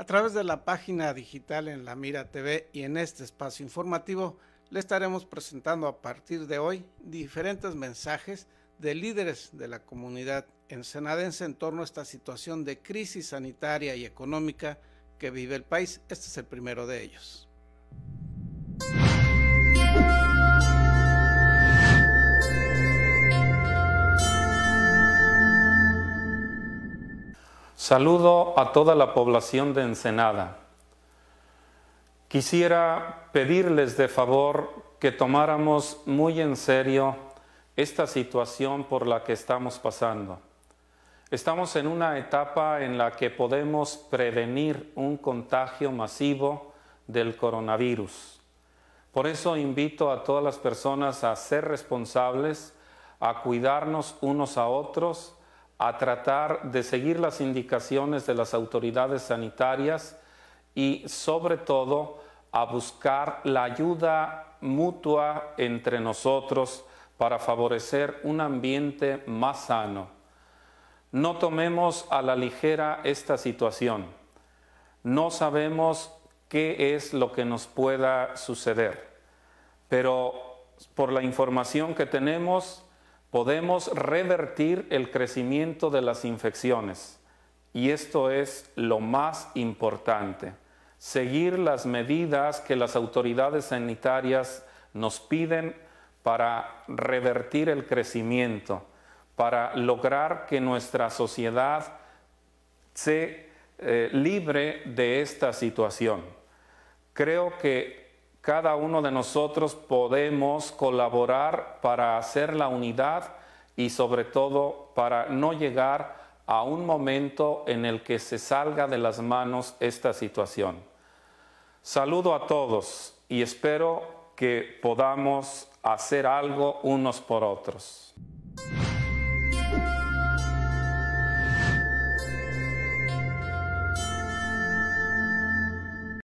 A través de la página digital en La Mira TV y en este espacio informativo le estaremos presentando a partir de hoy diferentes mensajes de líderes de la comunidad ensenadense en torno a esta situación de crisis sanitaria y económica que vive el país. Este es el primero de ellos. Saludo a toda la población de Ensenada. Quisiera pedirles de favor que tomáramos muy en serio esta situación por la que estamos pasando. Estamos en una etapa en la que podemos prevenir un contagio masivo del coronavirus. Por eso invito a todas las personas a ser responsables, a cuidarnos unos a otros a tratar de seguir las indicaciones de las autoridades sanitarias y sobre todo a buscar la ayuda mutua entre nosotros para favorecer un ambiente más sano. No tomemos a la ligera esta situación. No sabemos qué es lo que nos pueda suceder, pero por la información que tenemos, podemos revertir el crecimiento de las infecciones. Y esto es lo más importante, seguir las medidas que las autoridades sanitarias nos piden para revertir el crecimiento, para lograr que nuestra sociedad se eh, libre de esta situación. Creo que cada uno de nosotros podemos colaborar para hacer la unidad y sobre todo para no llegar a un momento en el que se salga de las manos esta situación. Saludo a todos y espero que podamos hacer algo unos por otros.